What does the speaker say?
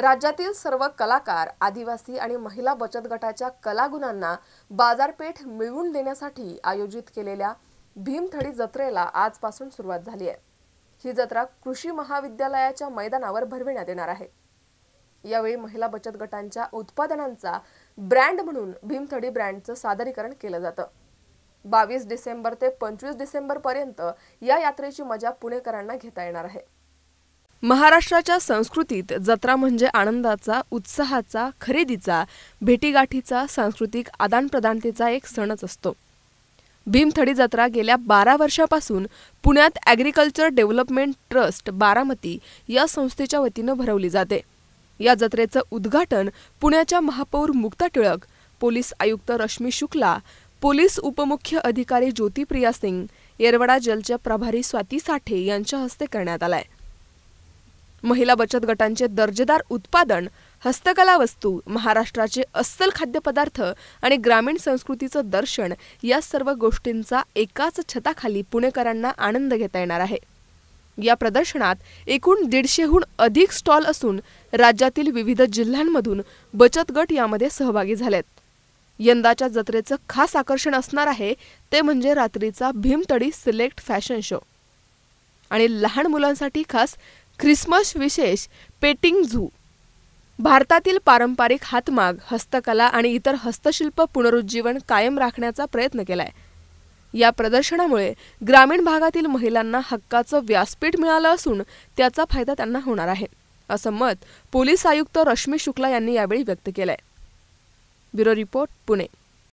राज्यातील सर्व कलाकार आदिवासी आणि महिला बचत गटाच्या कलागुणांना बाजारपेठ मिळवून देण्यासाठी आयोजित केलेल्या भीमथडी जत्रेला आजपासून सुरुवात झाली आहे ही जत्रा कृषी महाविद्यालयाच्या मैदानावर भरविण्यात येणार आहे यावेळी महिला बचत गटांच्या उत्पादनांचा ब्रँड म्हणून भीमथडी ब्रँडचं सादरीकरण केलं जातं बावीस डिसेंबर ते पंचवीस पर्यंत या यात्रेची मजा पुणेकरांना घेता येणार आहे महाराष्ट्राच्या संस्कृतीत जत्रा म्हणजे आनंदाचा उत्साहाचा खरेदीचा भेटीगाठीचा सांस्कृतिक आदानप्रदानतेचा एक सणच असतो भीमथडी जत्रा गेल्या बारा वर्षापासून पुण्यात ॲग्रिकल्चर डेव्हलपमेंट ट्रस्ट बारामती या संस्थेच्या वतीनं भरवली जाते या जत्रेचं उद्घाटन पुण्याच्या महापौर मुक्ता टिळक पोलीस आयुक्त रश्मी शुक्ला पोलीस उपमुख्य अधिकारी ज्योतिप्रिया सिंग येरवडा जलच्या प्रभारी स्वाती साठे यांच्या हस्ते करण्यात आलाय महिला बचत गटांचे दर्जेदार उत्पादन हस्तकला वस्तू महाराष्ट्राचे अस्सल खाद्यपदार्थ आणि ग्रामीण संस्कृतीचं दर्शन या सर्व गोष्टींचा एकाच छताखाली पुणेकरांना आनंद घेता येणार आहे या प्रदर्शनात एकूण दीडशेहून अधिक स्टॉल असून राज्यातील विविध जिल्ह्यांमधून बचत गट यामध्ये सहभागी झालेत यंदाच्या जत्रेचं खास आकर्षण असणार आहे ते म्हणजे रात्रीचा भीमतडी सिलेक्ट फॅशन शो आणि लहान मुलांसाठी खास ख्रिसमस विशेष पेटिंग झू भारतातील पारंपरिक हातमाग हस्तकला आणि इतर हस्तशिल्प पुनरुज्जीवन कायम राखण्याचा प्रयत्न केलाय या प्रदर्शनामुळे ग्रामीण भागातील महिलांना हक्काचं व्यासपीठ मिळालं असून त्याचा फायदा त्यांना होणार आहे असं मत पोलीस आयुक्त रश्मी शुक्ला यांनी यावेळी व्यक्त केलंय ब्युरो रिपोर्ट पुणे